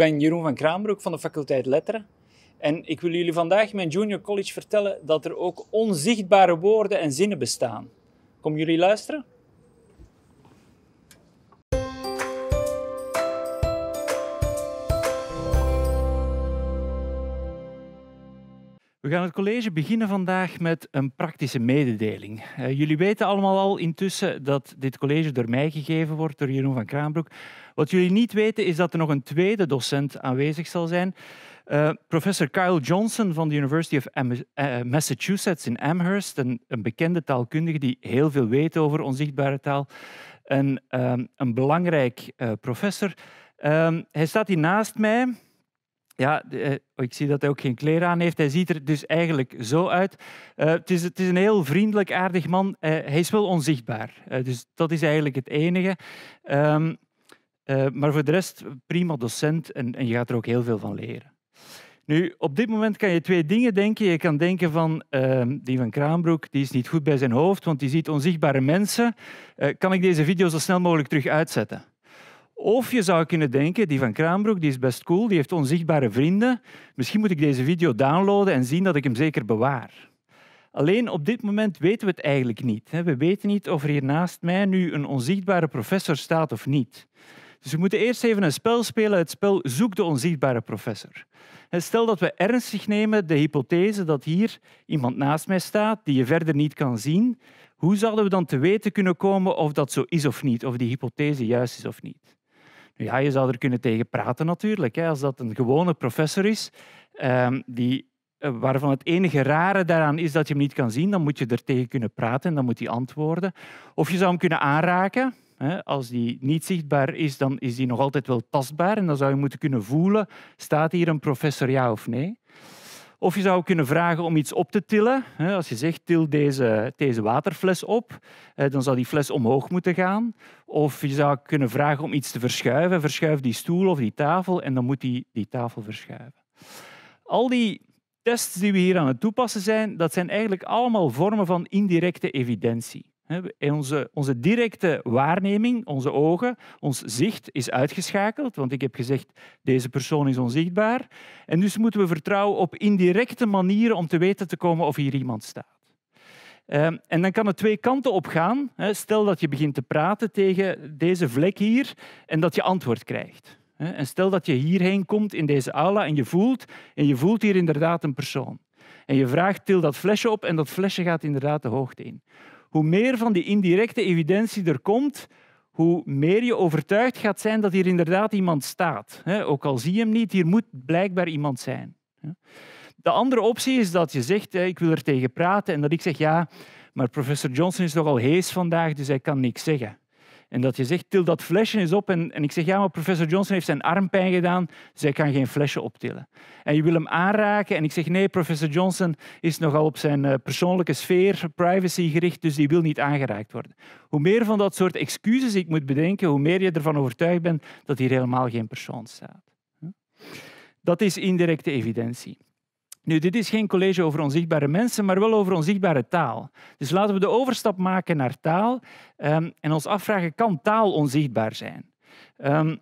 Ik ben Jeroen van Kraanbroek van de faculteit Letteren. En ik wil jullie vandaag in mijn junior college vertellen dat er ook onzichtbare woorden en zinnen bestaan. Komen jullie luisteren? We gaan het college beginnen vandaag met een praktische mededeling. Eh, jullie weten allemaal al intussen dat dit college door mij gegeven wordt, door Jeroen van Kraanbroek. Wat jullie niet weten is dat er nog een tweede docent aanwezig zal zijn. Eh, professor Kyle Johnson van de University of eh, Massachusetts in Amherst, een, bekende taalkundige die heel veel weet over onzichtbare taal. En ehm, een belangrijk eh, professor. Ehm, hij staat hier naast mij. Ja, oh, ik zie dat hij ook geen kleren aan heeft. Hij ziet er dus eigenlijk zo uit. het, is, het, is, een heel vriendelijk, aardig man. hij is wel onzichtbaar. dus dat is eigenlijk het enige. Ehm, eh, maar voor de rest, prima docent en, en, je gaat er ook heel veel van leren. Nu, op dit moment kan je twee dingen denken. Je kan denken van ehm, die van Kraanbroek, die is niet goed bij zijn hoofd, want die ziet onzichtbare mensen. Eh, kan ik deze video zo snel mogelijk terug uitzetten? Of je zou kunnen denken, die van Kraanbroek die is best cool, die heeft onzichtbare vrienden. Misschien moet ik deze video downloaden en zien dat ik hem zeker bewaar. Alleen op dit moment weten we het eigenlijk niet. We weten niet of er hier naast mij nu een onzichtbare professor staat of niet. Dus we moeten eerst even een spel spelen. Het spel Zoek de onzichtbare professor. Stel dat we ernstig nemen de hypothese dat hier iemand naast mij staat die je verder niet kan zien. Hoe zouden we dan te weten kunnen komen of dat zo is of niet? Of die hypothese juist is of niet? Nou ja, je zou er kunnen tegen praten natuurlijk. Als dat een gewone professor is, ehm, die, eh, waarvan het enige rare daaraan is dat je hem niet kan zien, dan moet je er tegen kunnen praten en dan moet hij antwoorden. Of je zou hem kunnen aanraken. Als die niet zichtbaar is, dan is die nog altijd wel tastbaar en dan zou je moeten kunnen voelen, staat hier een professor ja of nee? Of je zou kunnen vragen om iets op te tillen. Als je zegt, til deze, deze waterfles op, dan zou die fles omhoog moeten gaan. Of je zou kunnen vragen om iets te verschuiven. Verschuif die stoel of die tafel en dan moet die, die tafel verschuiven. Al die tests die we hier aan het toepassen zijn, dat zijn eigenlijk allemaal vormen van indirecte evidentie onze, onze directe waarneming, onze ogen, ons zicht is uitgeschakeld. Want ik heb gezegd, deze persoon is onzichtbaar. En dus moeten we vertrouwen op indirecte manieren om te weten te komen of hier iemand staat. Ehm, en dan kan het twee kanten op gaan. Stel dat je begint te praten tegen deze vlek hier en dat je antwoord krijgt. En stel dat je hierheen komt in deze aula en je voelt, en je voelt hier inderdaad een persoon. En je vraagt, til dat flesje op en dat flesje gaat inderdaad de hoogte in hoe meer van die indirecte evidentie er komt, hoe meer je overtuigd gaat zijn dat hier inderdaad iemand staat. Ook al zie je hem niet, hier moet blijkbaar iemand zijn. De andere optie is dat je zegt, ik wil er tegen praten en dat ik zeg, ja, maar professor Johnson is nogal hees vandaag, dus hij kan niks zeggen. En dat je zegt, til dat flesje eens op. En, en ik zeg, ja, maar professor Johnson heeft zijn armpijn gedaan. Zij kan geen flesje optillen. En je wil hem aanraken. En ik zeg, nee, professor Johnson is nogal op zijn eh, persoonlijke sfeer, privacy gericht. Dus die wil niet aangeraakt worden. Hoe meer van dat soort excuses ik moet bedenken, hoe meer je ervan overtuigd bent dat hier helemaal geen persoon staat. Hm? Dat is indirecte evidentie. Nu, dit is geen college over onzichtbare mensen, maar wel over onzichtbare taal. Dus laten we de overstap maken naar taal ehm, en ons afvragen, kan taal onzichtbaar zijn? Ehm,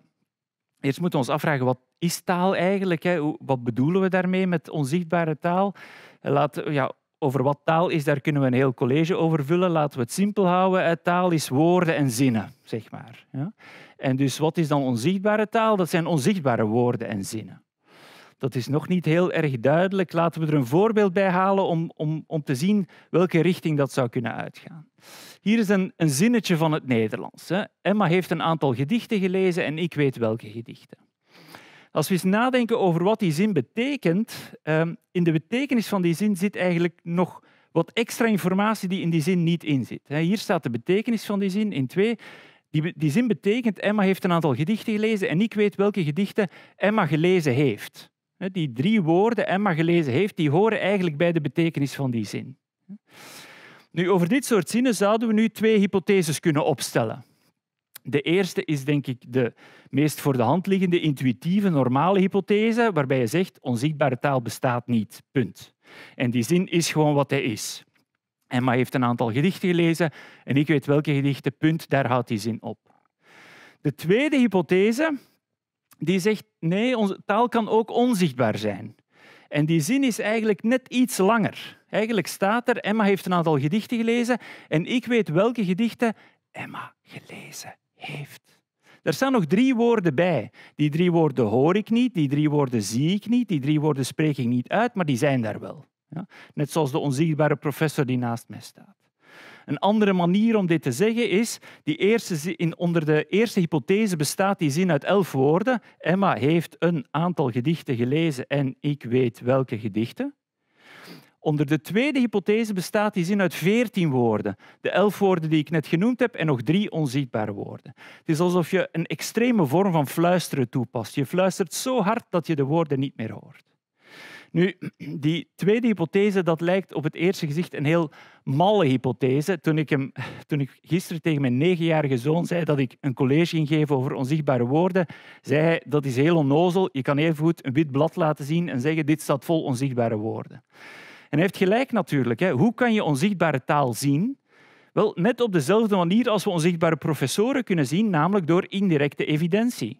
eerst moeten we ons afvragen, wat is taal eigenlijk? Hè? Wat bedoelen we daarmee met onzichtbare taal? Eh, ja, over wat taal is, daar kunnen we een heel college over vullen. Laten we het simpel houden. Taal is woorden en zinnen, zeg maar. Ja? En dus wat is dan onzichtbare taal? Dat zijn onzichtbare woorden en zinnen. Dat is nog niet heel erg duidelijk. Laten we er een voorbeeld bij halen om, om, om te zien welke richting dat zou kunnen uitgaan. Hier is een, een zinnetje van het Nederlands. Hè. Emma heeft een aantal gedichten gelezen en ik weet welke gedichten. Als we eens nadenken over wat die zin betekent, ehm, in de betekenis van die zin zit eigenlijk nog wat extra informatie die in die zin niet in zit. Hier staat de betekenis van die zin in twee. Die, die zin betekent Emma heeft een aantal gedichten gelezen en ik weet welke gedichten Emma gelezen heeft. Die drie woorden Emma gelezen heeft, die horen eigenlijk bij de betekenis van die zin. Nu, over dit soort zinnen zouden we nu twee hypotheses kunnen opstellen. De eerste is denk ik de meest voor de hand liggende intuïtieve, normale hypothese, waarbij je zegt onzichtbare taal bestaat niet. Punt. En die zin is gewoon wat hij is. Emma heeft een aantal gedichten gelezen en ik weet welke gedichten, punt, daar houdt die zin op. De tweede hypothese die zegt nee, onze taal kan ook onzichtbaar zijn. En die zin is eigenlijk net iets langer. Eigenlijk staat er, Emma heeft een aantal gedichten gelezen en ik weet welke gedichten Emma gelezen heeft. Er staan nog drie woorden bij. Die drie woorden hoor ik niet, die drie woorden zie ik niet, die drie woorden spreek ik niet uit, maar die zijn daar wel. Ja? Net zoals de onzichtbare professor die naast mij staat. Een andere manier om dit te zeggen is, die eerste in, onder de eerste hypothese bestaat die zin uit elf woorden. Emma heeft een aantal gedichten gelezen en ik weet welke gedichten. Onder de tweede hypothese bestaat die zin uit veertien woorden. De elf woorden die ik net genoemd heb en nog drie onzichtbare woorden. Het is alsof je een extreme vorm van fluisteren toepast. Je fluistert zo hard dat je de woorden niet meer hoort. Nu, die tweede hypothese, dat lijkt op het eerste gezicht een heel malle hypothese. Toen ik, hem, toen ik gisteren tegen mijn negenjarige zoon zei dat ik een college ging geven over onzichtbare woorden, zei hij dat is heel onnozel. Je kan even goed een wit blad laten zien en zeggen dit staat vol onzichtbare woorden. En hij heeft gelijk natuurlijk. Hè. Hoe kan je onzichtbare taal zien? Wel, net op dezelfde manier als we onzichtbare professoren kunnen zien, namelijk door indirecte evidentie.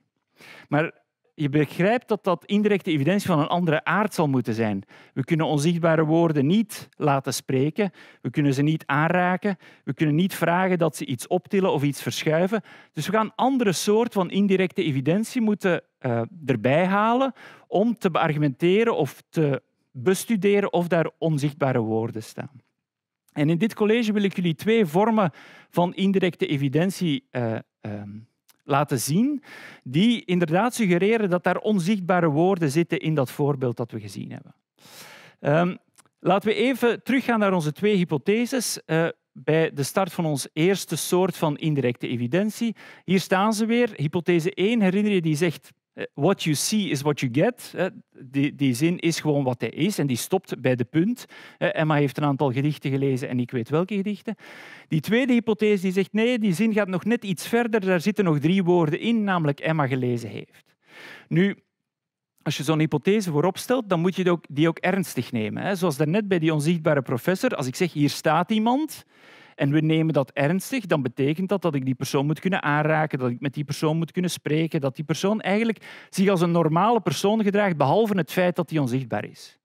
Maar je begrijpt dat dat indirecte evidentie van een andere aard zal moeten zijn. We kunnen onzichtbare woorden niet laten spreken, we kunnen ze niet aanraken, we kunnen niet vragen dat ze iets optillen of iets verschuiven. Dus we gaan een andere soort van indirecte evidentie moeten eh, erbij halen om te beargumenteren of te bestuderen of daar onzichtbare woorden staan. En in dit college wil ik jullie twee vormen van indirecte evidentie eh, ehm, laten zien, die inderdaad suggereren dat daar onzichtbare woorden zitten in dat voorbeeld dat we gezien hebben. Ehm, laten we even teruggaan naar onze twee hypotheses. Eh, bij de start van ons eerste soort van indirecte evidentie. Hier staan ze weer. Hypothese 1, herinner je, die zegt eh, what you see is what you get. Eh, die, zin is gewoon wat hij is en die stopt bij de punt. Eh, Emma heeft een aantal gedichten gelezen en ik weet welke gedichten. Die tweede hypothese die zegt nee, die zin gaat nog net iets verder. Daar zitten nog drie woorden in, namelijk Emma gelezen heeft. Nu, als je zo'n hypothese voorop stelt, dan moet je die ook, die ook ernstig nemen. Zoals daarnet bij die onzichtbare professor. Als ik zeg hier staat iemand, en we nemen dat ernstig, dan betekent dat dat ik die persoon moet kunnen aanraken, dat ik met die persoon moet kunnen spreken, dat die persoon eigenlijk zich als een normale persoon gedraagt, behalve het feit dat hij onzichtbaar is.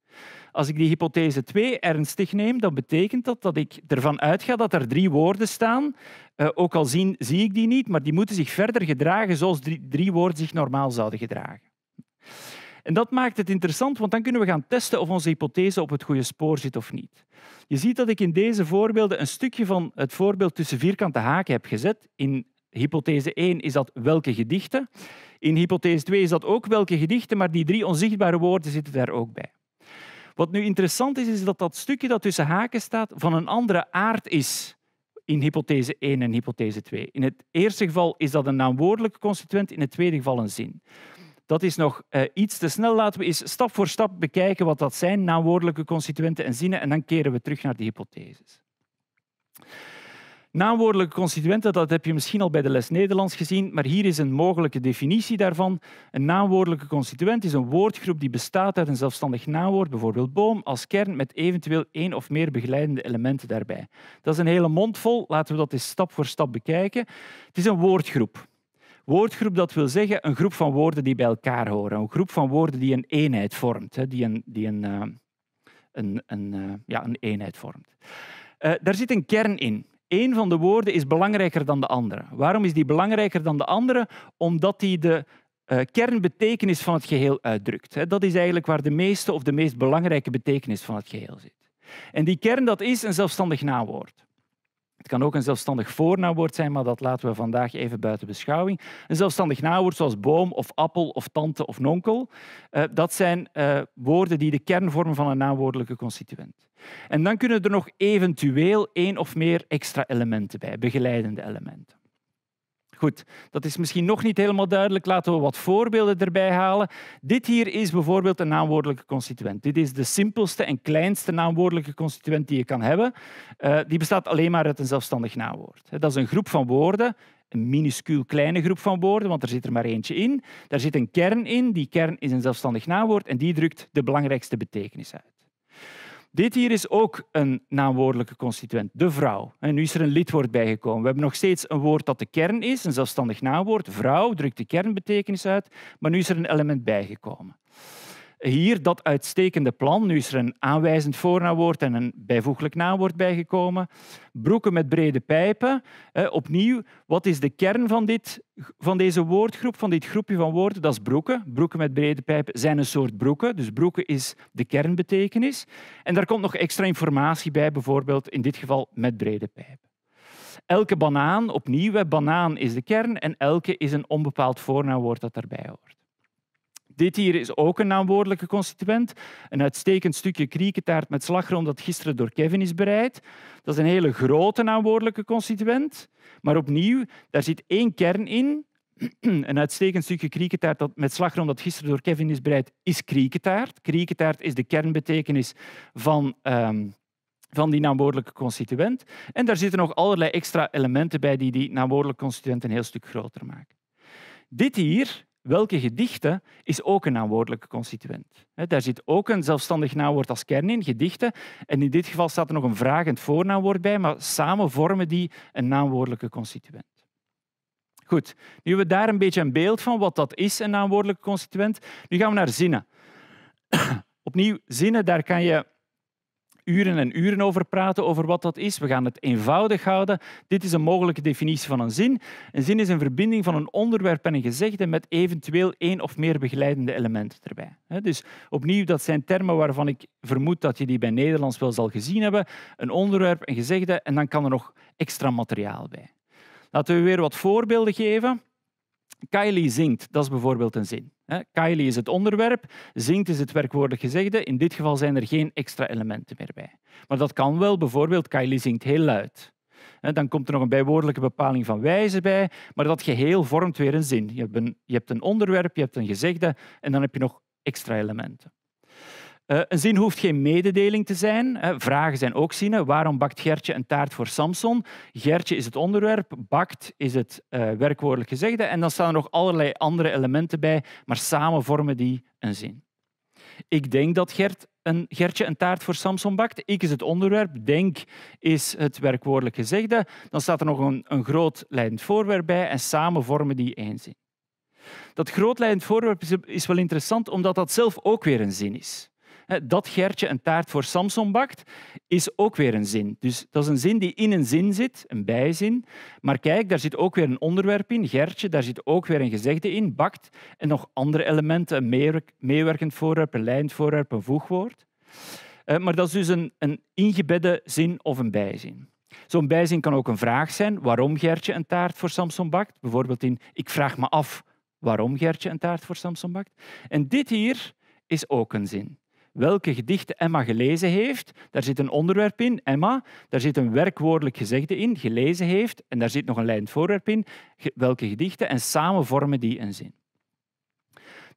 Als ik die hypothese 2 ernstig neem, dan betekent dat dat ik ervan uitga dat er drie woorden staan. Eh, ook al zien, zie ik die niet, maar die moeten zich verder gedragen zoals drie, drie woorden zich normaal zouden gedragen. En dat maakt het interessant, want dan kunnen we gaan testen of onze hypothese op het goede spoor zit of niet. Je ziet dat ik in deze voorbeelden een stukje van het voorbeeld tussen vierkante haken heb gezet. In hypothese 1 is dat welke gedichten. In hypothese 2 is dat ook welke gedichten, maar die drie onzichtbare woorden zitten daar ook bij. Wat nu interessant is, is dat dat stukje dat tussen haken staat van een andere aard is in hypothese 1 en hypothese 2. In het eerste geval is dat een naamwoordelijke constituent, in het tweede geval een zin dat is nog eh, iets te snel. Laten we eens stap voor stap bekijken wat dat zijn, naamwoordelijke constituenten en zinnen, en dan keren we terug naar de hypotheses. Naamwoordelijke constituenten, dat heb je misschien al bij de les Nederlands gezien, maar hier is een mogelijke definitie daarvan. Een naamwoordelijke constituent is een woordgroep die bestaat uit een zelfstandig naamwoord, bijvoorbeeld boom, als kern met eventueel één of meer begeleidende elementen daarbij. Dat is een hele mond vol, laten we dat eens stap voor stap bekijken. Het is een woordgroep. Woordgroep, dat wil zeggen een groep van woorden die bij elkaar horen. Een groep van woorden die een eenheid vormt. die een, die een, eh, een, een, eh, ja, een eenheid vormt. Uh, daar zit een kern in. Eén van de woorden is belangrijker dan de andere. Waarom is die belangrijker dan de andere? Omdat die de kernbetekenis van het geheel uitdrukt. Dat is eigenlijk waar de meeste of de meest belangrijke betekenis van het geheel zit. En die kern dat is een zelfstandig naamwoord. Het kan ook een zelfstandig voornaamwoord zijn, maar dat laten we vandaag even buiten beschouwing. Een zelfstandig naamwoord zoals boom of appel of tante of nonkel. Eh, dat zijn eh, woorden die de kern vormen van een naamwoordelijke constituent. En dan kunnen er nog eventueel één of meer extra elementen bij, begeleidende elementen. Goed, dat is misschien nog niet helemaal duidelijk. Laten we wat voorbeelden erbij halen. Dit hier is bijvoorbeeld een naamwoordelijke constituent. Dit is de simpelste en kleinste naamwoordelijke constituent die je kan hebben. Eh, die bestaat alleen maar uit een zelfstandig naamwoord. Dat is een groep van woorden een minuscuul kleine groep van woorden, want er zit er maar eentje in. Daar zit een kern in, die kern is een zelfstandig naamwoord en die drukt de belangrijkste betekenis uit. Dit hier is ook een naamwoordelijke constituent, de vrouw. En nu is er een lidwoord bijgekomen. We hebben nog steeds een woord dat de kern is, een zelfstandig naamwoord. Vrouw drukt de kernbetekenis uit, maar nu is er een element bijgekomen hier dat uitstekende plan. Nu is er een aanwijzend voornaamwoord en een bijvoeglijk naamwoord bijgekomen. Broeken met brede pijpen. opnieuw, wat is de kern van, dit, van deze woordgroep, van dit groepje van woorden? Dat is broeken. Broeken met brede pijpen zijn een soort broeken. Dus broeken is de kernbetekenis. En daar komt nog extra informatie bij, bijvoorbeeld in dit geval met brede pijpen. Elke banaan, opnieuw, banaan is de kern en elke is een onbepaald voornaamwoord dat daarbij hoort. Dit hier is ook een naamwoordelijke constituent. Een uitstekend stukje kriekentaart met slagroom dat gisteren door Kevin is bereid. Dat is een hele grote naamwoordelijke constituent. Maar opnieuw, daar zit één kern in. Een uitstekend stukje kriekentaart met slagroom dat gisteren door Kevin is bereid, is kriekentaart. Kriekentaart is de kernbetekenis van... Ehm, van die naamwoordelijke constituent. En daar zitten nog allerlei extra elementen bij die die naamwoordelijke constituent een heel stuk groter maken. Dit hier welke gedichten is ook een naamwoordelijke constituent. Daar zit ook een zelfstandig naamwoord als kern in, gedichten. En in dit geval staat er nog een vragend voornaamwoord bij, maar samen vormen die een naamwoordelijke constituent. Goed, nu hebben we daar een beetje een beeld van wat dat is, een naamwoordelijke constituent. Nu gaan we naar zinnen. Opnieuw, zinnen, daar kan je uren en uren over praten, over wat dat is. We gaan het eenvoudig houden. Dit is een mogelijke definitie van een zin. Een zin is een verbinding van een onderwerp en een gezegde met eventueel één of meer begeleidende elementen erbij. Dus opnieuw, dat zijn termen waarvan ik vermoed dat je die bij Nederlands wel zal gezien hebben. Een onderwerp, een gezegde en dan kan er nog extra materiaal bij. Laten we weer wat voorbeelden geven. Kylie zingt, dat is bijvoorbeeld een zin. Kylie is het onderwerp, zingt is het werkwoordig gezegde. In dit geval zijn er geen extra elementen meer bij. Maar dat kan wel, bijvoorbeeld Kylie zingt heel luid. Dan komt er nog een bijwoordelijke bepaling van wijze bij, maar dat geheel vormt weer een zin. Je hebt een, je hebt een onderwerp, je hebt een gezegde en dan heb je nog extra elementen. Eh, een zin hoeft geen mededeling te zijn. Eh, vragen zijn ook zinnen. Waarom bakt Gertje een taart voor Samson? Gertje is het onderwerp, bakt is het eh, werkwoordelijk gezegde. En dan staan er nog allerlei andere elementen bij, maar samen vormen die een zin. Ik denk dat Gert een, Gertje een taart voor Samson bakt. Ik is het onderwerp. Denk is het werkwoordelijk gezegde. Dan staat er nog een, een groot leidend voorwerp bij en samen vormen die één zin. Dat grootleidend voorwerp is wel interessant, omdat dat zelf ook weer een zin is dat Gertje een taart voor Samson bakt, is ook weer een zin. Dus dat is een zin die in een zin zit, een bijzin. Maar kijk, daar zit ook weer een onderwerp in. Gertje, daar zit ook weer een gezegde in, bakt. En nog andere elementen, een meewerkend voorwerp, een lijnd voorwerp, een voegwoord. Eh, maar dat is dus een, een ingebedde zin of een bijzin. Zo'n bijzin kan ook een vraag zijn waarom Gertje een taart voor Samson bakt. Bijvoorbeeld in ik vraag me af waarom Gertje een taart voor Samson bakt. En dit hier is ook een zin welke gedichten Emma gelezen heeft. Daar zit een onderwerp in, Emma. Daar zit een werkwoordelijk gezegde in, gelezen heeft. En daar zit nog een leidend voorwerp in, welke gedichten. En samen vormen die een zin.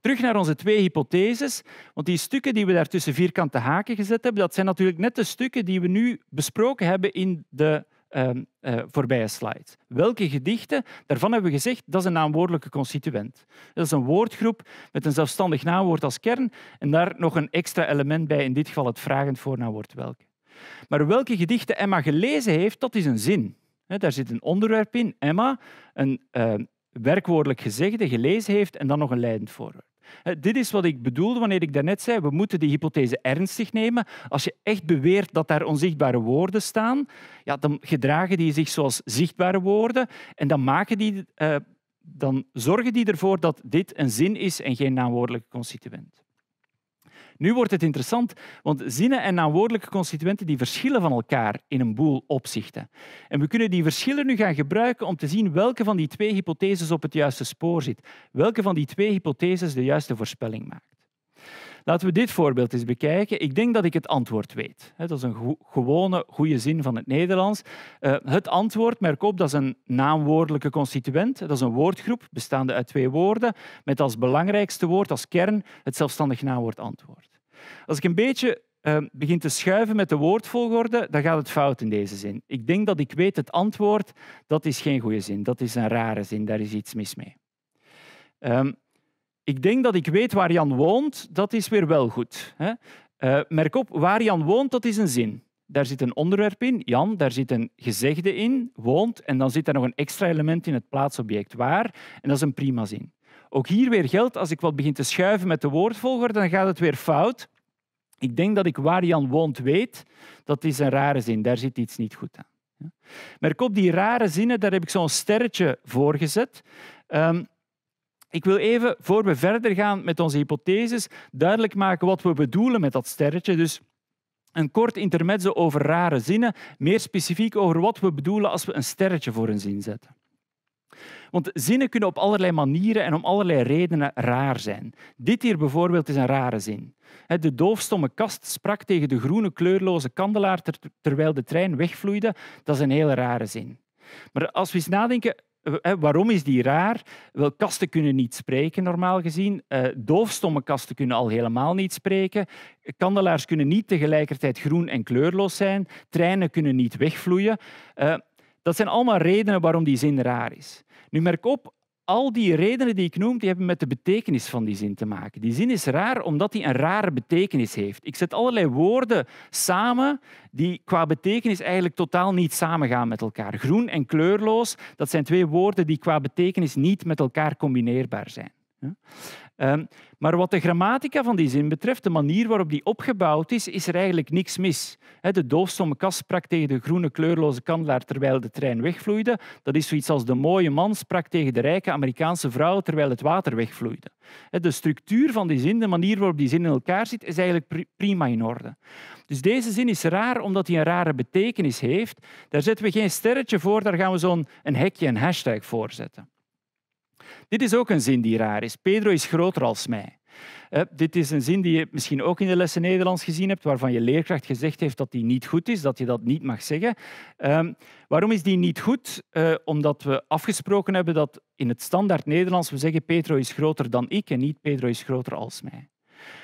Terug naar onze twee hypotheses, want die stukken die we daar tussen vierkante haken gezet hebben, dat zijn natuurlijk net de stukken die we nu besproken hebben in de uh, ehm, eh, voorbije slide. Welke gedichten? Daarvan hebben we gezegd dat is een naamwoordelijke constituent. Dat is een woordgroep met een zelfstandig naamwoord als kern en daar nog een extra element bij, in dit geval het vragend voornaamwoord welke. Maar welke gedichten Emma gelezen heeft, dat is een zin. daar zit een onderwerp in, Emma, een ehm, werkwoordelijk gezegde, gelezen heeft en dan nog een leidend voorwerp. Dit is wat ik bedoelde wanneer ik daarnet zei, we moeten die hypothese ernstig nemen. Als je echt beweert dat daar onzichtbare woorden staan, ja, dan gedragen die zich zoals zichtbare woorden en dan maken die... Eh, dan zorgen die ervoor dat dit een zin is en geen naamwoordelijke constituent. Nu wordt het interessant, want zinnen en naamwoordelijke constituenten die verschillen van elkaar in een boel opzichten. En we kunnen die verschillen nu gaan gebruiken om te zien welke van die twee hypotheses op het juiste spoor zit, welke van die twee hypotheses de juiste voorspelling maakt. Laten we dit voorbeeld eens bekijken. Ik denk dat ik het antwoord weet. Dat is een gewone, goede zin van het Nederlands. Eh, het antwoord, merk op, dat is een naamwoordelijke constituent. Dat is een woordgroep bestaande uit twee woorden, met als belangrijkste woord, als kern, het zelfstandig naamwoord antwoord. Als ik een beetje uh, begin te schuiven met de woordvolgorde, dan gaat het fout in deze zin. Ik denk dat ik weet het antwoord, dat is geen goede zin. Dat is een rare zin, daar is iets mis mee. Ehm, ik denk dat ik weet waar Jan woont, dat is weer wel goed. Hè? Eh, merk op, waar Jan woont, dat is een zin. Daar zit een onderwerp in, Jan, daar zit een gezegde in, woont, en dan zit er nog een extra element in het plaatsobject, waar, en dat is een prima zin. Ook hier weer geldt, als ik wat begin te schuiven met de woordvolger, dan gaat het weer fout. Ik denk dat ik waar Jan woont weet, dat is een rare zin, daar zit iets niet goed aan. Merk op, die rare zinnen, daar heb ik zo'n sterretje voor gezet. Ehm, ik wil even, voor we verder gaan met onze hypotheses, duidelijk maken wat we bedoelen met dat sterretje. Dus een kort intermezzo over rare zinnen, meer specifiek over wat we bedoelen als we een sterretje voor een zin zetten. Want zinnen kunnen op allerlei manieren en om allerlei redenen raar zijn. Dit hier bijvoorbeeld is een rare zin. De doofstomme kast sprak tegen de groene kleurloze kandelaar terwijl de trein wegvloeide. Dat is een hele rare zin. Maar als we eens nadenken, eh, eh, waarom is die raar? Wel, kasten kunnen niet spreken, normaal gezien. Eh, doofstomme kasten kunnen al helemaal niet spreken. Kandelaars kunnen niet tegelijkertijd groen en kleurloos zijn. Treinen kunnen niet wegvloeien. dat zijn allemaal redenen waarom die zin raar is. Nu merk op, al die redenen die ik noem, die hebben met de betekenis van die zin te maken. Die zin is raar omdat die een rare betekenis heeft. Ik zet allerlei woorden samen die qua betekenis eigenlijk totaal niet samengaan met elkaar. Groen en kleurloos, dat zijn twee woorden die qua betekenis niet met elkaar combineerbaar zijn. Ehm, maar wat de grammatica van die zin betreft, de manier waarop die opgebouwd is, is er eigenlijk niks mis. de doofstomme kast sprak tegen de groene kleurloze kandelaar terwijl de trein wegvloeide. Dat is zoiets als de mooie man sprak tegen de rijke Amerikaanse vrouw terwijl het water wegvloeide. de structuur van die zin, de manier waarop die zin in elkaar zit, is eigenlijk prima in orde. Dus deze zin is raar omdat hij een rare betekenis heeft. Daar zetten we geen sterretje voor, daar gaan we zo'n hekje, een hashtag voor zetten. Dit is ook een zin die raar is. Pedro is groter als mij. Eh, dit is een zin die je misschien ook in de lessen Nederlands gezien hebt, waarvan je leerkracht gezegd heeft dat die niet goed is, dat je dat niet mag zeggen. Ehm, waarom is die niet goed? Eh, omdat we afgesproken hebben dat in het standaard Nederlands we zeggen Pedro is groter dan ik en niet Pedro is groter als mij.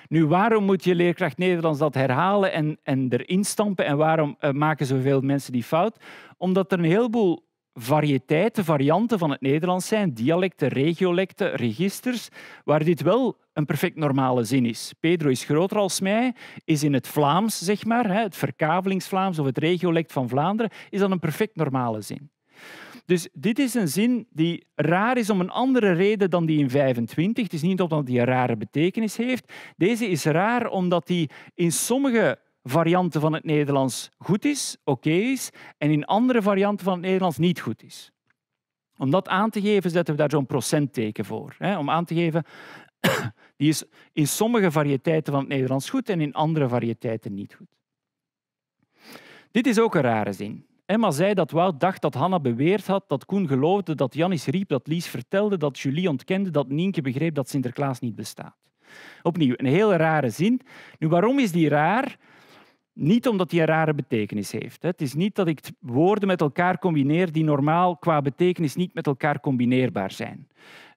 Nu, waarom moet je leerkracht Nederlands dat herhalen en, en erin stampen? En waarom eh, maken zoveel mensen die fout? Omdat er een heleboel variëteiten, varianten van het Nederlands zijn, dialecten, regiolecten, registers, waar dit wel een perfect normale zin is. Pedro is groter als mij, is in het Vlaams, zeg maar, het verkavelingsvlaams of het regiolect van Vlaanderen, is dan een perfect normale zin. Dus dit is een zin die raar is om een andere reden dan die in 25. Het is niet omdat die een rare betekenis heeft. Deze is raar omdat die in sommige varianten van het Nederlands goed is, oké is, en in andere varianten van het Nederlands niet goed is. Om dat aan te geven, zetten we daar zo'n procentteken voor. Hè, om aan te geven, die is in sommige variëteiten van het Nederlands goed en in andere variëteiten niet goed. Dit is ook een rare zin. Emma zei dat Wout dacht dat Hanna beweerd had, dat Koen geloofde, dat Janis riep, dat Lies vertelde, dat Julie ontkende, dat Nienke begreep dat Sinterklaas niet bestaat. Opnieuw, een heel rare zin. Nu, waarom is die raar? Niet omdat die een rare betekenis heeft. Het is niet dat ik woorden met elkaar combineer die normaal qua betekenis niet met elkaar combineerbaar zijn.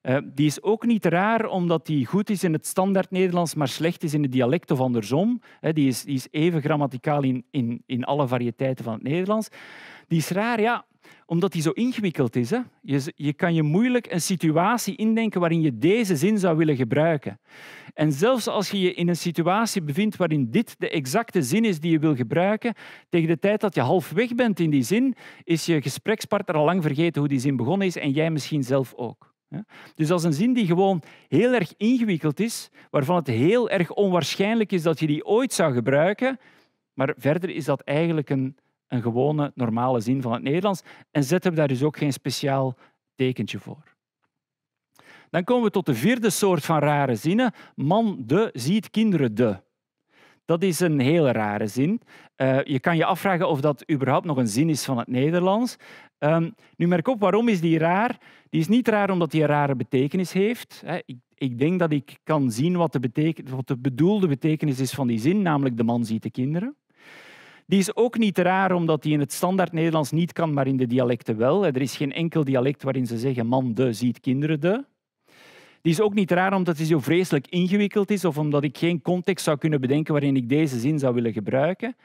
Eh, die is ook niet raar omdat die goed is in het standaard Nederlands, maar slecht is in de dialecten van andersom. zom. die, is, even grammaticaal in, in alle variëteiten van het Nederlands. Die is raar, ja, omdat die zo ingewikkeld is. Hè? Je, je kan je moeilijk een situatie indenken waarin je deze zin zou willen gebruiken. En zelfs als je je in een situatie bevindt waarin dit de exacte zin is die je wil gebruiken, tegen de tijd dat je halfweg bent in die zin, is je gesprekspartner al lang vergeten hoe die zin begonnen is en jij misschien zelf ook. Dus als een zin die gewoon heel erg ingewikkeld is, waarvan het heel erg onwaarschijnlijk is dat je die ooit zou gebruiken, maar verder is dat eigenlijk een, een gewone, normale zin van het Nederlands en zetten we daar dus ook geen speciaal tekentje voor. Dan komen we tot de vierde soort van rare zinnen. Man de ziet kinderen de. Dat is een hele rare zin. Eh, je kan je afvragen of dat überhaupt nog een zin is van het Nederlands. Ehm, nu merk op, waarom is die raar? Die is niet raar omdat die een rare betekenis heeft. Ik, ik denk dat ik kan zien wat de, wat de bedoelde betekenis is van die zin, namelijk de man ziet de kinderen. Die is ook niet raar omdat die in het standaard Nederlands niet kan, maar in de dialecten wel. Er is geen enkel dialect waarin ze zeggen man de ziet kinderen de. Die is ook niet raar omdat hij zo vreselijk ingewikkeld is of omdat ik geen context zou kunnen bedenken waarin ik deze zin zou willen gebruiken.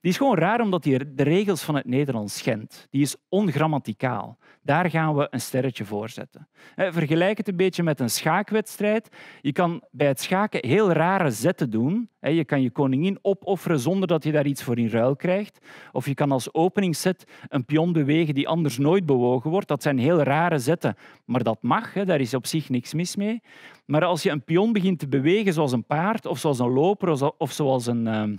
Die is gewoon raar omdat hij de regels van het Nederlands schendt. Die is ongrammaticaal. Daar gaan we een sterretje voor zetten. Eh, vergelijk het een beetje met een schaakwedstrijd. Je kan bij het schaken heel rare zetten doen. Eh, je kan je koningin opofferen zonder dat je daar iets voor in ruil krijgt. Of je kan als openingsset een pion bewegen die anders nooit bewogen wordt. Dat zijn heel rare zetten, maar dat mag. Daar is op zich niks mis mee. Maar als je een pion begint te bewegen zoals een paard of zoals een loper of zoals een, ehm,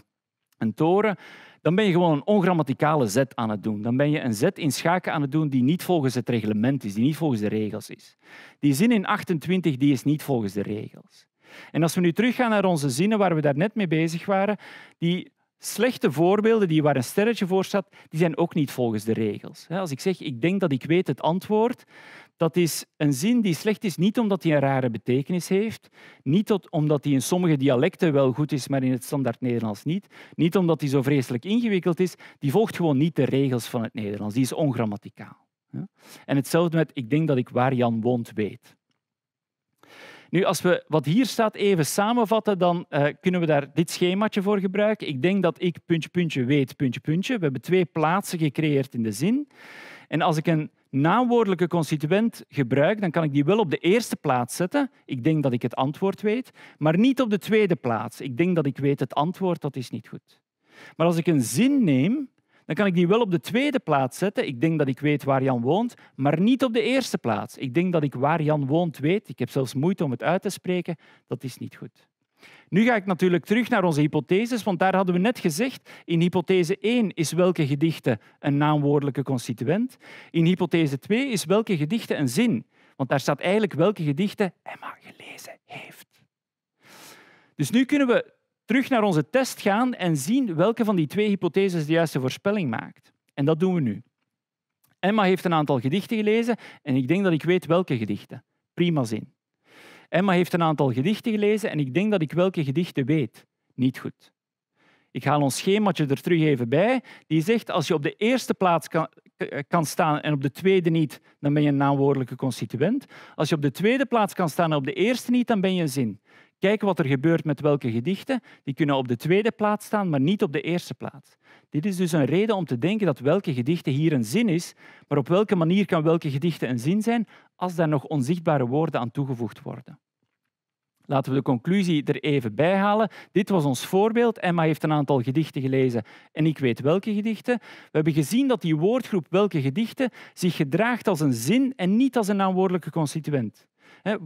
een toren, dan ben je gewoon een ongrammaticale zet aan het doen. Dan ben je een zet in schaken aan het doen die niet volgens het reglement is, die niet volgens de regels is. Die zin in 28 die is niet volgens de regels. En als we nu teruggaan naar onze zinnen waar we daar net mee bezig waren, die slechte voorbeelden die waar een sterretje voor staat, die zijn ook niet volgens de regels. Als ik zeg, ik denk dat ik weet het antwoord, dat is een zin die slecht is, niet omdat hij een rare betekenis heeft, niet omdat hij in sommige dialecten wel goed is, maar in het standaard Nederlands niet, niet omdat hij zo vreselijk ingewikkeld is, die volgt gewoon niet de regels van het Nederlands, die is ongrammaticaal. En hetzelfde met ik denk dat ik waar Jan woont weet. Nu, als we wat hier staat even samenvatten, dan eh, kunnen we daar dit schemaatje voor gebruiken. Ik denk dat ik puntje, puntje weet, puntje, puntje. We hebben twee plaatsen gecreëerd in de zin. En als ik een naamwoordelijke constituent gebruik, dan kan ik die wel op de eerste plaats zetten. Ik denk dat ik het antwoord weet, maar niet op de tweede plaats. Ik denk dat ik weet het antwoord, dat is niet goed. Maar als ik een zin neem, dan kan ik die wel op de tweede plaats zetten. Ik denk dat ik weet waar Jan woont, maar niet op de eerste plaats. Ik denk dat ik waar Jan woont weet. Ik heb zelfs moeite om het uit te spreken. Dat is niet goed. Nu ga ik natuurlijk terug naar onze hypotheses, want daar hadden we net gezegd, in hypothese 1 is welke gedichte een naamwoordelijke constituent. In hypothese 2 is welke gedichte een zin, want daar staat eigenlijk welke gedichte Emma gelezen heeft. Dus nu kunnen we terug naar onze test gaan en zien welke van die twee hypotheses de juiste voorspelling maakt. En dat doen we nu. Emma heeft een aantal gedichten gelezen en ik denk dat ik weet welke gedichten. Prima zin. Emma heeft een aantal gedichten gelezen en ik denk dat ik welke gedichten weet. Niet goed. Ik haal ons schemaatje er terug even bij. Die zegt, als je op de eerste plaats kan, eh, kan staan en op de tweede niet, dan ben je een naamwoordelijke constituent. Als je op de tweede plaats kan staan en op de eerste niet, dan ben je een zin. Kijk wat er gebeurt met welke gedichten. Die kunnen op de tweede plaats staan, maar niet op de eerste plaats. Dit is dus een reden om te denken dat welke gedichten hier een zin is, maar op welke manier kan welke gedichten een zin zijn als daar nog onzichtbare woorden aan toegevoegd worden. Laten we de conclusie er even bij halen. Dit was ons voorbeeld. Emma heeft een aantal gedichten gelezen en ik weet welke gedichten. We hebben gezien dat die woordgroep welke gedichten zich gedraagt als een zin en niet als een aanwoordelijke constituent.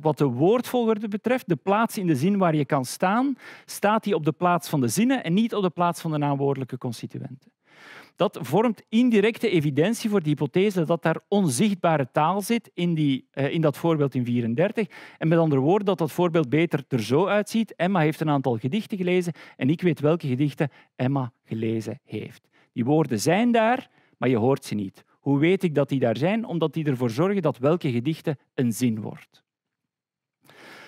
Wat de woordvolgorde betreft, de plaats in de zin waar je kan staan, staat die op de plaats van de zinnen en niet op de plaats van de naamwoordelijke constituenten dat vormt indirecte evidentie voor de hypothese dat daar onzichtbare taal zit in, die, eh, in dat voorbeeld in 34. En met andere woorden, dat dat voorbeeld beter er zo uitziet. Emma heeft een aantal gedichten gelezen en ik weet welke gedichten Emma gelezen heeft. Die woorden zijn daar, maar je hoort ze niet. Hoe weet ik dat die daar zijn? Omdat die ervoor zorgen dat welke gedichten een zin wordt.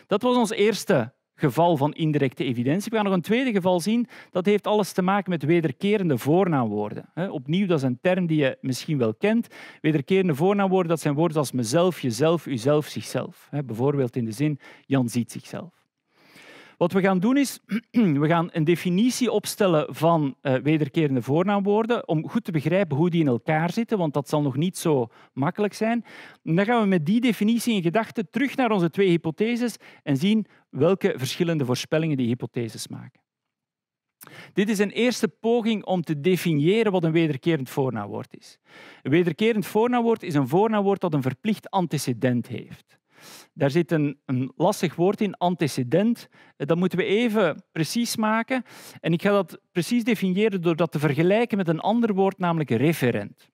Dat was ons eerste geval van indirecte evidentie. We gaan nog een tweede geval zien. Dat heeft alles te maken met wederkerende voornaamwoorden. Opnieuw, dat is een term die je misschien wel kent. Wederkerende voornaamwoorden, dat zijn woorden als mezelf, jezelf, uzelf, zichzelf. Bijvoorbeeld in de zin Jan ziet zichzelf. Wat we gaan doen is, we gaan een definitie opstellen van eh, wederkerende voornaamwoorden, om goed te begrijpen hoe die in elkaar zitten, want dat zal nog niet zo makkelijk zijn. dan gaan we met die definitie in gedachten terug naar onze twee hypotheses en zien welke verschillende voorspellingen die hypotheses maken. Dit is een eerste poging om te definiëren wat een wederkerend voornaamwoord is. Een wederkerend voornaamwoord is een voornaamwoord dat een verplicht antecedent heeft. Daar zit een, een lastig woord in, antecedent. Eh, dat moeten we even precies maken. En ik ga dat precies definiëren door dat te vergelijken met een ander woord, namelijk referent.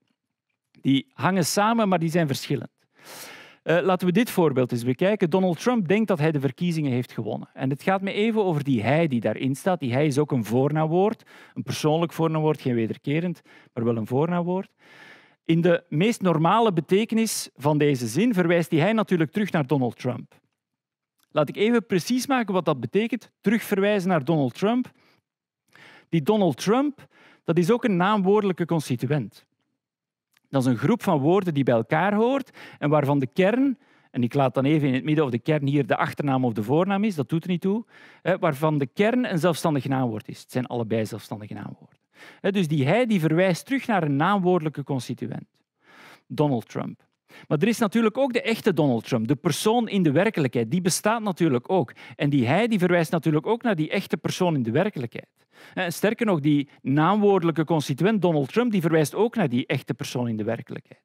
Die hangen samen, maar die zijn verschillend. Eh, laten we dit voorbeeld eens bekijken. Donald Trump denkt dat hij de verkiezingen heeft gewonnen. En het gaat me even over die hij die daarin staat. Die hij is ook een voornaamwoord. Een persoonlijk voornaamwoord, geen wederkerend, maar wel een voornaamwoord. In de meest normale betekenis van deze zin verwijst hij natuurlijk terug naar Donald Trump. Laat ik even precies maken wat dat betekent. Terugverwijzen naar Donald Trump. Die Donald Trump, dat is ook een naamwoordelijke constituent. Dat is een groep van woorden die bij elkaar hoort en waarvan de kern, en ik laat dan even in het midden of de kern hier de achternaam of de voornaam is, dat doet er niet toe, waarvan de kern een zelfstandig naamwoord is. Het zijn allebei zelfstandige naamwoorden. Dus die hij die verwijst terug naar een naamwoordelijke constituent. Donald Trump. Maar er is natuurlijk ook de echte Donald Trump, de persoon in de werkelijkheid. Die bestaat natuurlijk ook. En die hij die verwijst natuurlijk ook naar die echte persoon in de werkelijkheid. sterker nog, die naamwoordelijke constituent Donald Trump die verwijst ook naar die echte persoon in de werkelijkheid.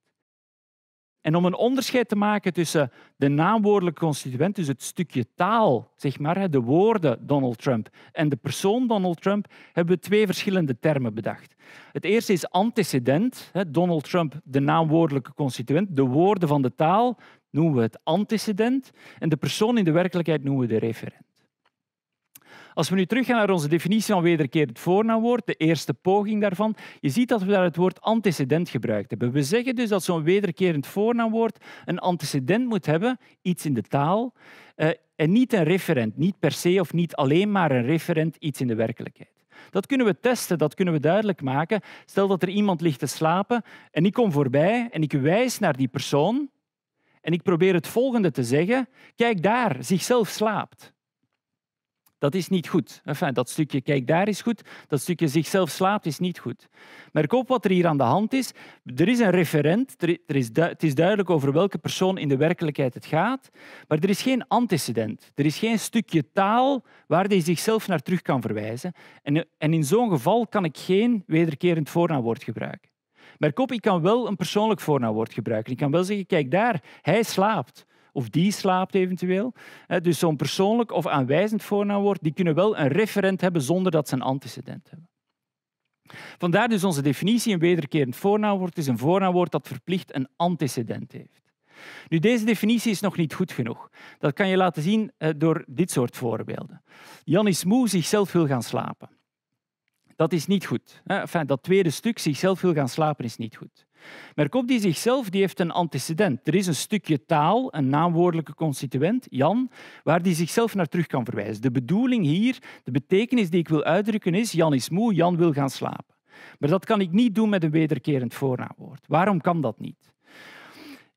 En om een onderscheid te maken tussen de naamwoordelijke constituent, dus het stukje taal, zeg maar, de woorden Donald Trump en de persoon Donald Trump, hebben we twee verschillende termen bedacht. Het eerste is antecedent. Donald Trump, de naamwoordelijke constituent, de woorden van de taal noemen we het antecedent en de persoon in de werkelijkheid noemen we de referent. Als we nu teruggaan naar onze definitie van wederkerend voornaamwoord, de eerste poging daarvan, je ziet dat we daar het woord antecedent gebruikt hebben. We zeggen dus dat zo'n wederkerend voornaamwoord een antecedent moet hebben, iets in de taal, eh, en niet een referent, niet per se of niet alleen maar een referent, iets in de werkelijkheid. Dat kunnen we testen, dat kunnen we duidelijk maken. Stel dat er iemand ligt te slapen en ik kom voorbij en ik wijs naar die persoon en ik probeer het volgende te zeggen. Kijk daar, zichzelf slaapt. Dat is niet goed. Enfin, dat stukje kijk daar is goed, dat stukje zichzelf slaapt is niet goed. Merk op wat er hier aan de hand is. Er is een referent, er is het is duidelijk over welke persoon in de werkelijkheid het gaat, maar er is geen antecedent. Er is geen stukje taal waar hij zichzelf naar terug kan verwijzen. En, en in zo'n geval kan ik geen wederkerend voornaamwoord gebruiken. Merk op, ik kan wel een persoonlijk voornaamwoord gebruiken. Ik kan wel zeggen, kijk daar, hij slaapt of die slaapt eventueel. Dus zo'n persoonlijk of aanwijzend voornaamwoord, die kunnen wel een referent hebben zonder dat ze een antecedent hebben. Vandaar dus onze definitie, een wederkerend voornaamwoord is een voornaamwoord dat verplicht een antecedent heeft. Nu, deze definitie is nog niet goed genoeg. Dat kan je laten zien eh, door dit soort voorbeelden. Jan is moe, zichzelf wil gaan slapen. Dat is niet goed. Enfin, dat tweede stuk, zichzelf wil gaan slapen, is niet goed. Merkop zichzelf die heeft een antecedent. Er is een stukje taal, een naamwoordelijke constituent, Jan, waar die zichzelf naar terug kan verwijzen. De bedoeling hier, de betekenis die ik wil uitdrukken is Jan is moe, Jan wil gaan slapen. Maar dat kan ik niet doen met een wederkerend voornaamwoord. Waarom kan dat niet?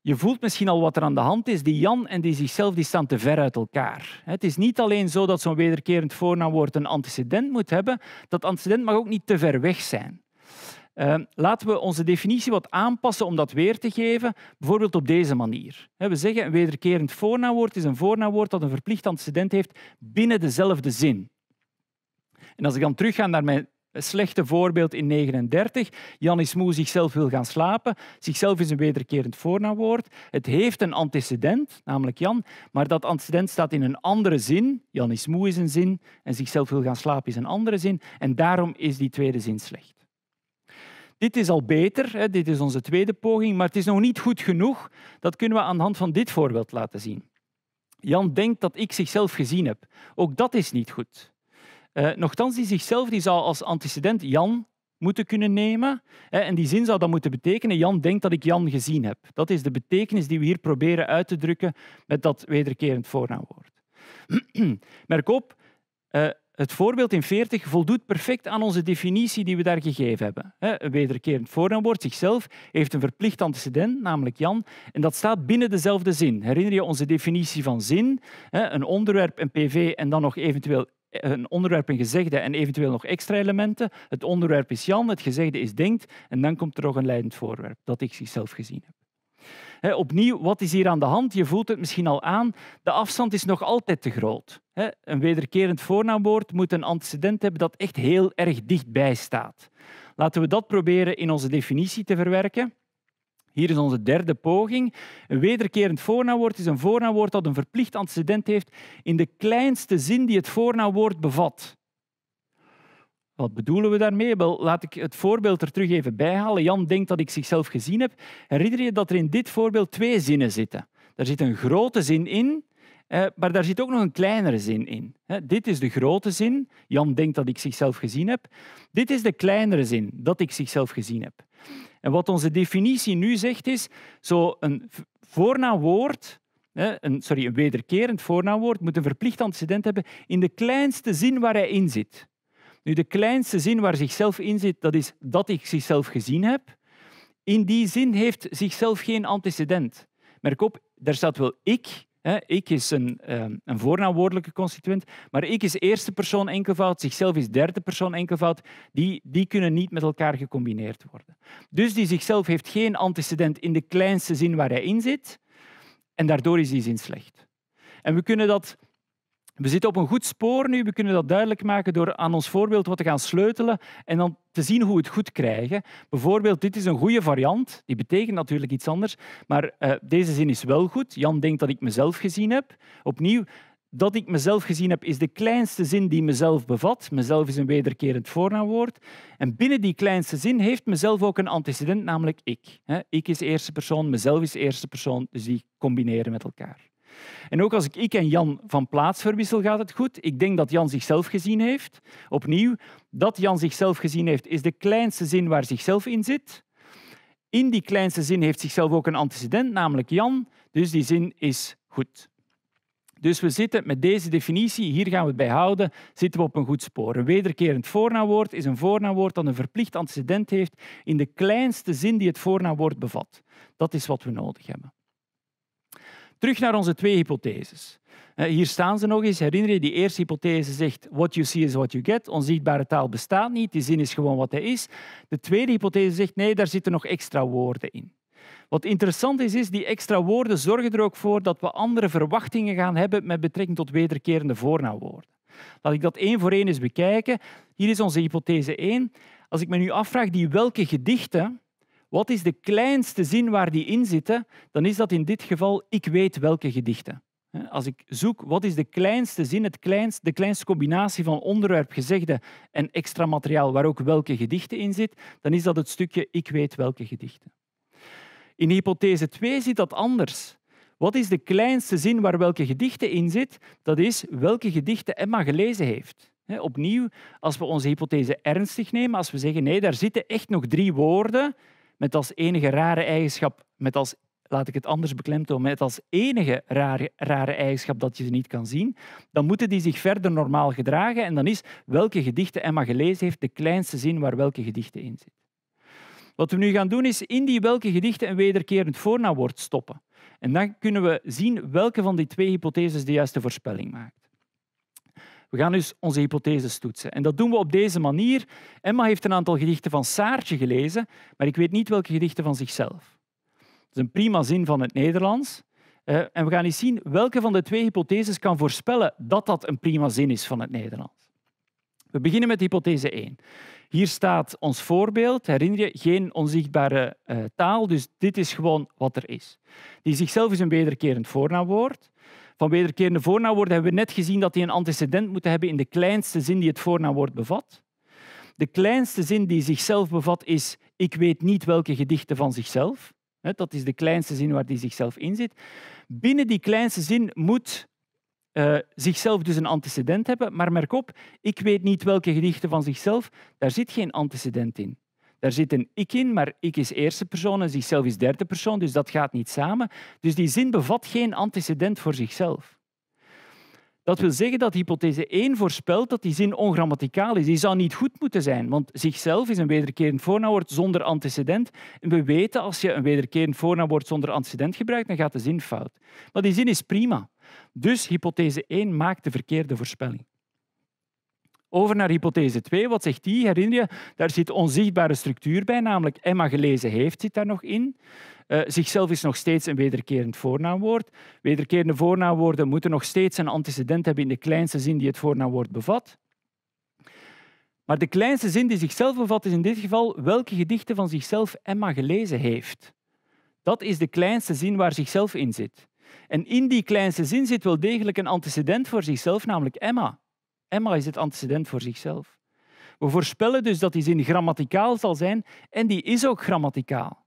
Je voelt misschien al wat er aan de hand is. Die Jan en die zichzelf die staan te ver uit elkaar. Het is niet alleen zo dat zo'n wederkerend voornaamwoord een antecedent moet hebben. Dat antecedent mag ook niet te ver weg zijn. Ehm, laten we onze definitie wat aanpassen om dat weer te geven, bijvoorbeeld op deze manier. We zeggen een wederkerend voornaamwoord is een voornaamwoord dat een verplicht antecedent heeft binnen dezelfde zin. En als ik dan terugga naar mijn slechte voorbeeld in 39. Jan is moe, zichzelf wil gaan slapen. Zichzelf is een wederkerend voornaamwoord. Het heeft een antecedent, namelijk Jan, maar dat antecedent staat in een andere zin. Jan is moe is een zin en zichzelf wil gaan slapen is een andere zin. En daarom is die tweede zin slecht. Dit is al beter, hè. dit is onze tweede poging, maar het is nog niet goed genoeg. Dat kunnen we aan de hand van dit voorbeeld laten zien. Jan denkt dat ik zichzelf gezien heb. Ook dat is niet goed. Uh, nochtans, die zichzelf die zou als antecedent Jan moeten kunnen nemen. Hè, en die zin zou dan moeten betekenen, Jan denkt dat ik Jan gezien heb. Dat is de betekenis die we hier proberen uit te drukken met dat wederkerend voornaamwoord. Merk op, eh, het voorbeeld in 40 voldoet perfect aan onze definitie die we daar gegeven hebben. Een wederkerend voornaamwoord zichzelf heeft een verplicht antecedent, namelijk Jan, en dat staat binnen dezelfde zin. Herinner je onze definitie van zin? Een onderwerp, een PV en dan nog eventueel eh, een onderwerp, een gezegde en eventueel nog extra elementen. Het onderwerp is Jan, het gezegde is denkt en dan komt er nog een leidend voorwerp dat ik zichzelf gezien heb opnieuw, wat is hier aan de hand? Je voelt het misschien al aan. De afstand is nog altijd te groot. een wederkerend voornaamwoord moet een antecedent hebben dat echt heel erg dichtbij staat. Laten we dat proberen in onze definitie te verwerken. Hier is onze derde poging. Een wederkerend voornaamwoord is een voornaamwoord dat een verplicht antecedent heeft in de kleinste zin die het voornaamwoord bevat. Wat bedoelen we daarmee? Wel, laat ik het voorbeeld er terug even bijhalen. Jan denkt dat ik zichzelf gezien heb. Herinner je dat er in dit voorbeeld twee zinnen zitten? Daar zit een grote zin in, eh, maar daar zit ook nog een kleinere zin in. Dit is de grote zin. Jan denkt dat ik zichzelf gezien heb. Dit is de kleinere zin, dat ik zichzelf gezien heb. En wat onze definitie nu zegt is, zo'n voornaamwoord, een, sorry, een wederkerend voornaamwoord, moet een verplicht antecedent hebben in de kleinste zin waar hij in zit. Nu, de kleinste zin waar zichzelf in zit, dat is dat ik zichzelf gezien heb. In die zin heeft zichzelf geen antecedent. Merk op, daar staat wel ik. Hè. Ik is een, ehm, een voornaamwoordelijke constituent, maar ik is eerste persoon enkelvoud, zichzelf is derde persoon enkelvoud. Die, die kunnen niet met elkaar gecombineerd worden. Dus die zichzelf heeft geen antecedent in de kleinste zin waar hij in zit. En daardoor is die zin slecht. En we kunnen dat we zitten op een goed spoor nu. We kunnen dat duidelijk maken door aan ons voorbeeld wat te gaan sleutelen en dan te zien hoe we het goed krijgen. Bijvoorbeeld, dit is een goede variant. Die betekent natuurlijk iets anders. Maar eh, deze zin is wel goed. Jan denkt dat ik mezelf gezien heb. Opnieuw, dat ik mezelf gezien heb is de kleinste zin die mezelf bevat. Mezelf is een wederkerend voornaamwoord. En binnen die kleinste zin heeft mezelf ook een antecedent, namelijk ik. Ik is eerste persoon, mezelf is eerste persoon. Dus die combineren met elkaar. En ook als ik, ik en Jan van plaats verwissel, gaat het goed. Ik denk dat Jan zichzelf gezien heeft. Opnieuw, dat Jan zichzelf gezien heeft, is de kleinste zin waar zichzelf in zit. In die kleinste zin heeft zichzelf ook een antecedent, namelijk Jan. Dus die zin is goed. Dus we zitten met deze definitie, hier gaan we het bij houden, zitten we op een goed spoor. Een wederkerend voornaamwoord is een voornaamwoord dat een verplicht antecedent heeft in de kleinste zin die het voornaamwoord bevat. Dat is wat we nodig hebben. Terug naar onze twee hypotheses. Eh, hier staan ze nog eens. Herinner je, die eerste hypothese zegt what you see is what you get. Onzichtbare taal bestaat niet, die zin is gewoon wat hij is. De tweede hypothese zegt nee, daar zitten nog extra woorden in. Wat interessant is, is die extra woorden zorgen er ook voor dat we andere verwachtingen gaan hebben met betrekking tot wederkerende voornaamwoorden. Laat ik dat één voor één eens bekijken. Hier is onze hypothese 1. Als ik me nu afvraag die welke gedichten wat is de kleinste zin waar die in zitten? Dan is dat in dit geval ik weet welke gedichten. Als ik zoek wat is de kleinste zin, het kleinst, de kleinste combinatie van onderwerp, gezegde en extra materiaal waar ook welke gedichten in zit, dan is dat het stukje ik weet welke gedichten. In hypothese 2 zit dat anders. Wat is de kleinste zin waar welke gedichten in zit? Dat is welke gedichten Emma gelezen heeft. Opnieuw, als we onze hypothese ernstig nemen, als we zeggen nee, daar zitten echt nog drie woorden met als enige rare eigenschap, met als, laat ik het anders beklemtonen, met als enige rare, rare eigenschap dat je ze niet kan zien, dan moeten die zich verder normaal gedragen en dan is welke gedichten Emma gelezen heeft de kleinste zin waar welke gedichten in zit. Wat we nu gaan doen is in die welke gedichten een wederkerend voornaamwoord stoppen. En dan kunnen we zien welke van die twee hypotheses de juiste voorspelling maakt. We gaan dus onze hypotheses toetsen. En dat doen we op deze manier. Emma heeft een aantal gedichten van Saartje gelezen, maar ik weet niet welke gedichten van zichzelf. Dat is een prima zin van het Nederlands. Eh, en we gaan eens zien welke van de twee hypotheses kan voorspellen dat dat een prima zin is van het Nederlands. We beginnen met hypothese 1. Hier staat ons voorbeeld. Herinner je, geen onzichtbare eh, taal, dus dit is gewoon wat er is. Die zichzelf is een wederkerend voornaamwoord van wederkerende voornaamwoorden hebben we net gezien dat die een antecedent moeten hebben in de kleinste zin die het voornaamwoord bevat. De kleinste zin die zichzelf bevat is ik weet niet welke gedichten van zichzelf. Dat is de kleinste zin waar die zichzelf in zit. Binnen die kleinste zin moet eh, zichzelf dus een antecedent hebben. Maar merk op, ik weet niet welke gedichten van zichzelf, daar zit geen antecedent in. Daar zit een ik in, maar ik is eerste persoon en zichzelf is derde persoon, dus dat gaat niet samen. Dus die zin bevat geen antecedent voor zichzelf. Dat wil zeggen dat hypothese 1 voorspelt dat die zin ongrammaticaal is. Die zou niet goed moeten zijn, want zichzelf is een wederkerend voornaamwoord zonder antecedent. En we weten als je een wederkerend voornaamwoord zonder antecedent gebruikt, dan gaat de zin fout. Maar die zin is prima. Dus hypothese 1 maakt de verkeerde voorspelling. Over naar hypothese 2. Wat zegt die? Herinner je? Daar zit onzichtbare structuur bij, namelijk Emma gelezen heeft zit daar nog in. Eh, zichzelf is nog steeds een wederkerend voornaamwoord. Wederkerende voornaamwoorden moeten nog steeds een antecedent hebben in de kleinste zin die het voornaamwoord bevat. Maar de kleinste zin die zichzelf bevat is in dit geval welke gedichten van zichzelf Emma gelezen heeft. Dat is de kleinste zin waar zichzelf in zit. En in die kleinste zin zit wel degelijk een antecedent voor zichzelf, namelijk Emma. Emma is het antecedent voor zichzelf. We voorspellen dus dat die zin grammaticaal zal zijn en die is ook grammaticaal.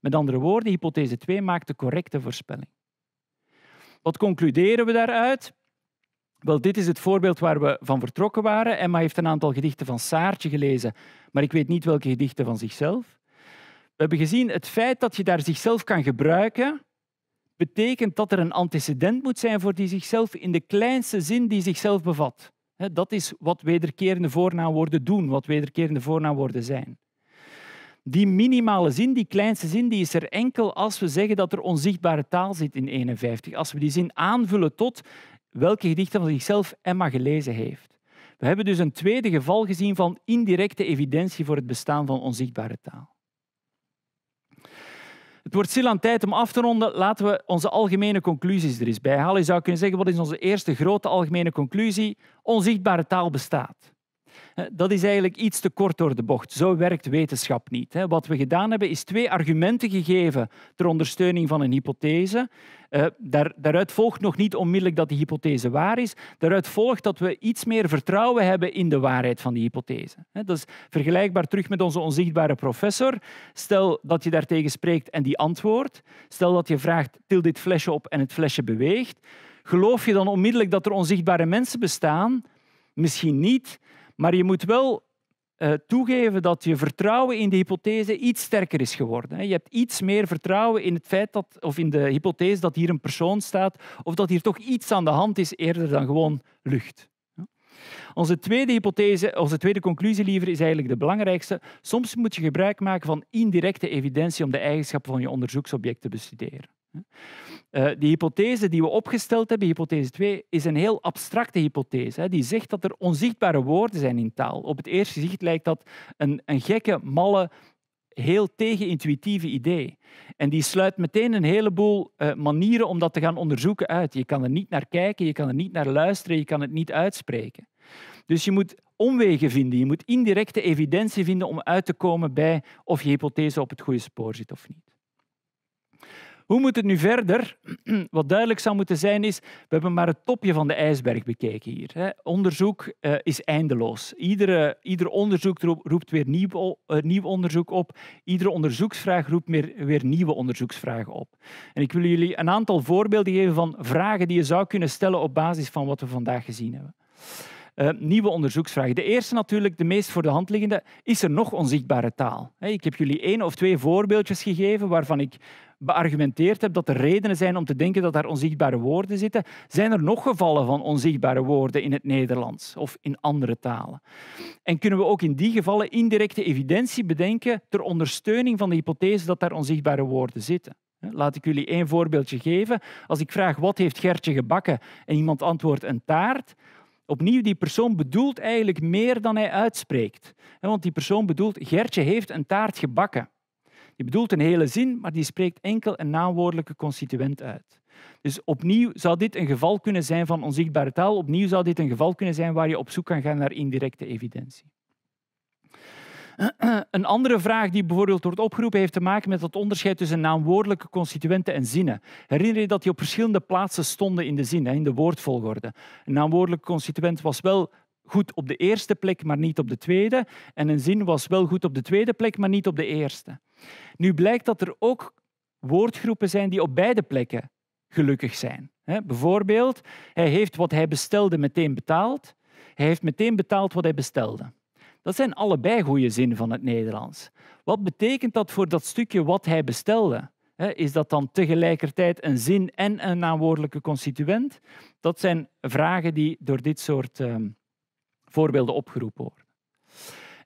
Met andere woorden, hypothese 2 maakt de correcte voorspelling. Wat concluderen we daaruit? Wel, dit is het voorbeeld waar we van vertrokken waren. Emma heeft een aantal gedichten van Saartje gelezen, maar ik weet niet welke gedichten van zichzelf. We hebben gezien het feit dat je daar zichzelf kan gebruiken, betekent dat er een antecedent moet zijn voor die zichzelf in de kleinste zin die zichzelf bevat. Dat is wat wederkerende voornaamwoorden doen, wat wederkerende voornaamwoorden zijn. Die minimale zin, die kleinste zin, die is er enkel als we zeggen dat er onzichtbare taal zit in 51. Als we die zin aanvullen tot welke gedichten van zichzelf Emma gelezen heeft. We hebben dus een tweede geval gezien van indirecte evidentie voor het bestaan van onzichtbare taal. Het wordt stil aan tijd om af te ronden. Laten we onze algemene conclusies er eens bij halen. Je zou kunnen zeggen, wat is onze eerste grote algemene conclusie? Onzichtbare taal bestaat. Eh, dat is eigenlijk iets te kort door de bocht. Zo werkt wetenschap niet. Wat we gedaan hebben, is twee argumenten gegeven ter ondersteuning van een hypothese. Eh, daaruit volgt nog niet onmiddellijk dat die hypothese waar is. Daaruit volgt dat we iets meer vertrouwen hebben in de waarheid van die hypothese. Dat is vergelijkbaar terug met onze onzichtbare professor. Stel dat je daartegen spreekt en die antwoordt. Stel dat je vraagt, til dit flesje op en het flesje beweegt. Geloof je dan onmiddellijk dat er onzichtbare mensen bestaan? Misschien niet, maar je moet wel eh, toegeven dat je vertrouwen in de hypothese iets sterker is geworden. Je hebt iets meer vertrouwen in het feit dat, of in de hypothese dat hier een persoon staat, of dat hier toch iets aan de hand is eerder dan gewoon lucht. Onze tweede hypothese, onze tweede conclusie liever, is eigenlijk de belangrijkste. Soms moet je gebruik maken van indirecte evidentie om de eigenschappen van je onderzoeksobject te bestuderen. Eh, die hypothese die we opgesteld hebben, hypothese 2, is een heel abstracte hypothese. die zegt dat er onzichtbare woorden zijn in taal. Op het eerste gezicht lijkt dat een, een gekke, malle, heel tegenintuïtieve idee. En die sluit meteen een heleboel eh, manieren om dat te gaan onderzoeken uit. Je kan er niet naar kijken, je kan er niet naar luisteren, je kan het niet uitspreken. Dus je moet omwegen vinden, je moet indirecte evidentie vinden om uit te komen bij of je hypothese op het goede spoor zit of niet. Hoe moet het nu verder? Wat duidelijk zou moeten zijn is, we hebben maar het topje van de ijsberg bekeken hier. Onderzoek eh, is eindeloos. Iedere, ieder onderzoek roept weer nieuw, eh, nieuw onderzoek op. Iedere onderzoeksvraag roept weer nieuwe onderzoeksvragen op. En ik wil jullie een aantal voorbeelden geven van vragen die je zou kunnen stellen op basis van wat we vandaag gezien hebben. Eh, nieuwe onderzoeksvragen. De eerste natuurlijk, de meest voor de hand liggende, is er nog onzichtbare taal? ik heb jullie één of twee voorbeeldjes gegeven waarvan ik beargumenteerd heb dat er redenen zijn om te denken dat daar onzichtbare woorden zitten. Zijn er nog gevallen van onzichtbare woorden in het Nederlands of in andere talen? En kunnen we ook in die gevallen indirecte evidentie bedenken ter ondersteuning van de hypothese dat daar onzichtbare woorden zitten? Laat ik jullie één voorbeeldje geven. Als ik vraag wat heeft Gertje gebakken en iemand antwoordt een taart, Opnieuw, die persoon bedoelt eigenlijk meer dan hij uitspreekt. Want die persoon bedoelt, Gertje heeft een taart gebakken. Die bedoelt een hele zin, maar die spreekt enkel een naamwoordelijke constituent uit. Dus opnieuw zou dit een geval kunnen zijn van onzichtbare taal. Opnieuw zou dit een geval kunnen zijn waar je op zoek kan gaan naar indirecte evidentie. Een andere vraag die bijvoorbeeld wordt opgeroepen heeft te maken met het onderscheid tussen naamwoordelijke constituenten en zinnen. Herinner je dat die op verschillende plaatsen stonden in de zin, in de woordvolgorde. Een naamwoordelijke constituent was wel goed op de eerste plek, maar niet op de tweede. En een zin was wel goed op de tweede plek, maar niet op de eerste. Nu blijkt dat er ook woordgroepen zijn die op beide plekken gelukkig zijn. bijvoorbeeld, hij heeft wat hij bestelde meteen betaald. Hij heeft meteen betaald wat hij bestelde. Dat zijn allebei goede zinnen van het Nederlands. Wat betekent dat voor dat stukje wat hij bestelde? Is dat dan tegelijkertijd een zin en een aanwoordelijke constituent? Dat zijn vragen die door dit soort ehm, voorbeelden opgeroepen worden.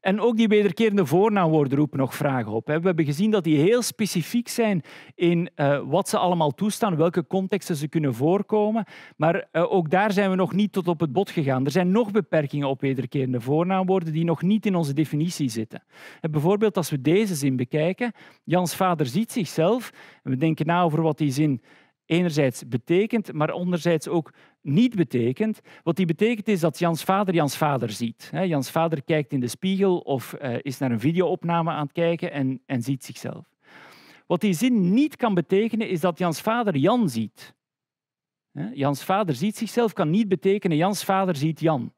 En ook die wederkerende voornaamwoorden roepen nog vragen op. We hebben gezien dat die heel specifiek zijn in eh, wat ze allemaal toestaan, welke contexten ze kunnen voorkomen. Maar eh, ook daar zijn we nog niet tot op het bod gegaan. Er zijn nog beperkingen op wederkerende voornaamwoorden die nog niet in onze definitie zitten. Eh, bijvoorbeeld als we deze zin bekijken. Jans vader ziet zichzelf. we denken na over wat die zin enerzijds betekent, maar anderzijds ook niet betekent. Wat die betekent is dat Jans vader Jans vader ziet. Jans vader kijkt in de spiegel of eh, is naar een videoopname aan het kijken en, en ziet zichzelf. Wat die zin niet kan betekenen is dat Jans vader Jan ziet. Jans vader ziet zichzelf kan niet betekenen Jans vader ziet Jan.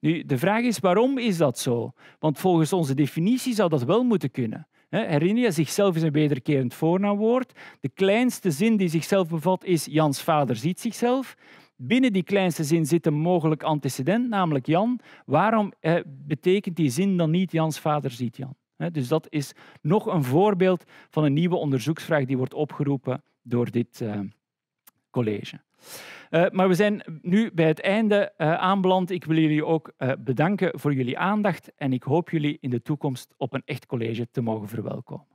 Nu, de vraag is waarom is dat zo? Want volgens onze definitie zou dat wel moeten kunnen. Herinner je, zichzelf is een wederkerend voornaamwoord. De kleinste zin die zichzelf bevat is Jans vader ziet zichzelf. Binnen die kleinste zin zit een mogelijk antecedent, namelijk Jan. Waarom eh, betekent die zin dan niet Jans vader ziet Jan? He, dus dat is nog een voorbeeld van een nieuwe onderzoeksvraag die wordt opgeroepen door dit eh, college. Eh, maar we zijn nu bij het einde uh, aanbeland. Ik wil jullie ook bedanken voor jullie aandacht en ik hoop jullie in de toekomst op een echt college te mogen verwelkomen.